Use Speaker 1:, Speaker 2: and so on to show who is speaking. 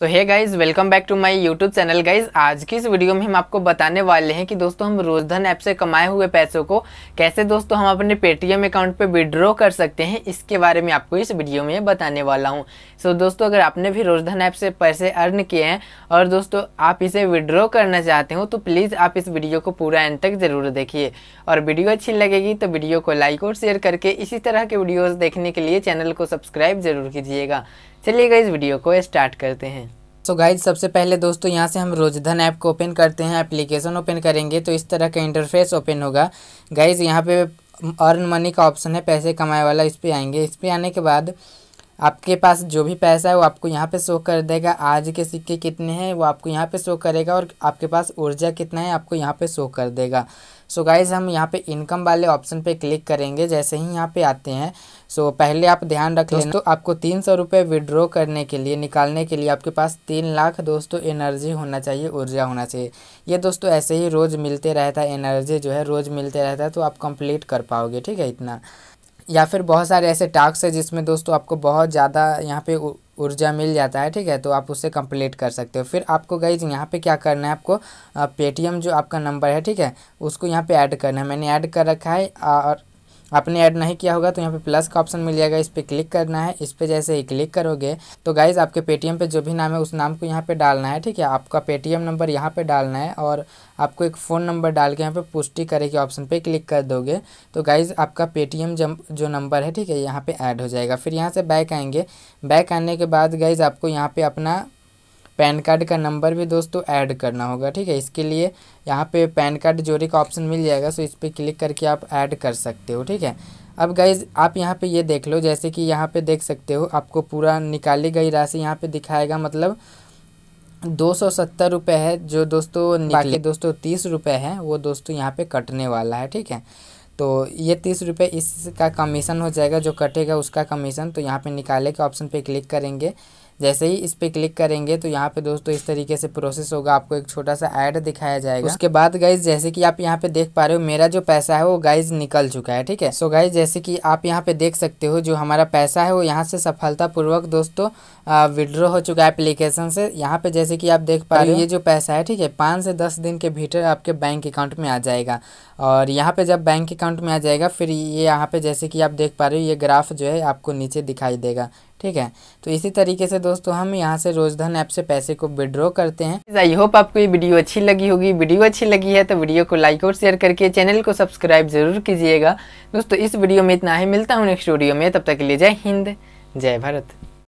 Speaker 1: तो है guys welcome back to my YouTube channel guys आज की इस वीडियो में हम आपको बताने वाले हैं कि दोस्तों हम रोजधन ऐप से कमाए हुए पैसों को कैसे दोस्तों हम अपने पेटीएम अकाउंट पे विड्रॉ कर सकते हैं इसके बारे में आपको इस वीडियो में बताने वाला हूँ सो so, दोस्तों अगर आपने भी रोजधन ऐप से पैसे अर्न किए हैं और दोस्तों आप इसे विड्रॉ करना चाहते हो तो प्लीज़ आप इस वीडियो को पूरा एंड तक ज़रूर देखिए और वीडियो अच्छी लगेगी तो वीडियो को लाइक और शेयर करके इसी तरह के वीडियोज़ देखने के लिए चैनल को सब्सक्राइब जरूर कीजिएगा चलिए इस वीडियो को स्टार्ट करते हैं सो so गाइज सबसे पहले दोस्तों यहाँ से हम रोजधन ऐप को ओपन करते हैं एप्लीकेशन ओपन करेंगे तो इस तरह का इंटरफेस ओपन होगा गाइज यहाँ पे अर्न मनी का ऑप्शन है पैसे कमाए वाला इस पर आएंगे इस पर आने के बाद आपके पास जो भी पैसा है वो आपको यहाँ पे शो कर देगा आज के सिक्के कितने हैं वो आपको यहाँ पे शो करेगा और आपके पास ऊर्जा कितना है आपको यहाँ पे शो कर देगा सो so गाइज़ हम यहाँ पे इनकम वाले ऑप्शन पे क्लिक करेंगे जैसे ही यहाँ पे आते हैं सो so पहले आप ध्यान रख लें तो आपको तीन सौ रुपये विड्रॉ करने के लिए निकालने के लिए आपके पास तीन लाख दोस्तों एनर्जी होना चाहिए ऊर्जा होना चाहिए ये दोस्तों ऐसे ही रोज़ मिलते रहता है एनर्जी जो है रोज़ मिलते रहता है तो आप कंप्लीट कर पाओगे ठीक है इतना या फिर बहुत सारे ऐसे टास्क है जिसमें दोस्तों आपको बहुत ज़्यादा यहाँ पे ऊर्जा मिल जाता है ठीक है तो आप उससे कंप्लीट कर सकते हो फिर आपको गई यहाँ पे क्या करना है आपको पेटीएम जो आपका नंबर है ठीक है उसको यहाँ पे ऐड करना है मैंने ऐड कर रखा है और आपने ऐड नहीं किया होगा तो यहाँ पे प्लस का ऑप्शन मिल जाएगा इस पर क्लिक करना है इस पर जैसे ही क्लिक करोगे तो गाइज आपके पेटीएम पे जो भी नाम है उस नाम को यहाँ पे डालना है ठीक है आपका पेटीएम नंबर यहाँ पे डालना है और आपको एक फ़ोन नंबर डाल के यहाँ पे पुष्टि करे के ऑप्शन पे क्लिक कर दोगे तो गाइज आपका पेटीएम जो नंबर है ठीक है यहाँ पर ऐड हो जाएगा फिर यहाँ से बैक आएंगे बैक आने के बाद गाइज आपको यहाँ पर अपना पैन कार्ड का नंबर भी दोस्तों ऐड करना होगा ठीक है इसके लिए यहाँ पे पैन कार्ड जोड़ी का ऑप्शन मिल जाएगा सो इस पर क्लिक करके आप ऐड कर सकते हो ठीक है अब गाइज आप यहाँ पे ये यह देख लो जैसे कि यहाँ पे देख सकते हो आपको पूरा निकाली गई राशि यहाँ पे दिखाएगा मतलब दो सौ सत्तर रुपये है जो दोस्तों बाकी दोस्तों तीस रुपये है वो दोस्तों यहाँ पे कटने वाला है ठीक है तो ये तीस रुपये इसका कमीशन हो जाएगा जो कटेगा उसका कमीशन तो यहाँ पे निकाले के ऑप्शन पे क्लिक करेंगे जैसे ही इस पर क्लिक करेंगे तो यहाँ पे दोस्तों इस तरीके से प्रोसेस होगा आपको एक छोटा सा ऐड दिखाया जाएगा उसके बाद गाइज जैसे कि आप यहाँ पे देख पा रहे हो मेरा जो पैसा है वो गाइज निकल चुका है ठीक है सो गाइज जैसे कि आप यहाँ पे देख सकते हो जो हमारा पैसा है वो यहाँ से सफलतापूर्वक दोस्तों विड्रॉ हो चुका है एप्लीकेशन से यहाँ पे जैसे कि आप देख पा रहे हो ये जो पैसा है ठीक है पाँच से दस दिन के भीतर आपके बैंक अकाउंट में आ जाएगा और यहाँ पे जब बैंक अकाउंट में आ जाएगा फिर ये यहाँ पे जैसे कि आप देख पा रहे हो ये ग्राफ जो है आपको नीचे दिखाई देगा ठीक है तो इसी तरीके से दोस्तों हम यहाँ से रोजधन ऐप से पैसे को विड्रॉ करते हैं आई होप आपको ये वीडियो अच्छी लगी होगी वीडियो अच्छी लगी है तो वीडियो को लाइक और शेयर करके चैनल को सब्सक्राइब जरूर कीजिएगा दोस्तों इस वीडियो में इतना ही मिलता हूँ नेक्स्ट वीडियो में तब तक के लिए जय हिंद जय भारत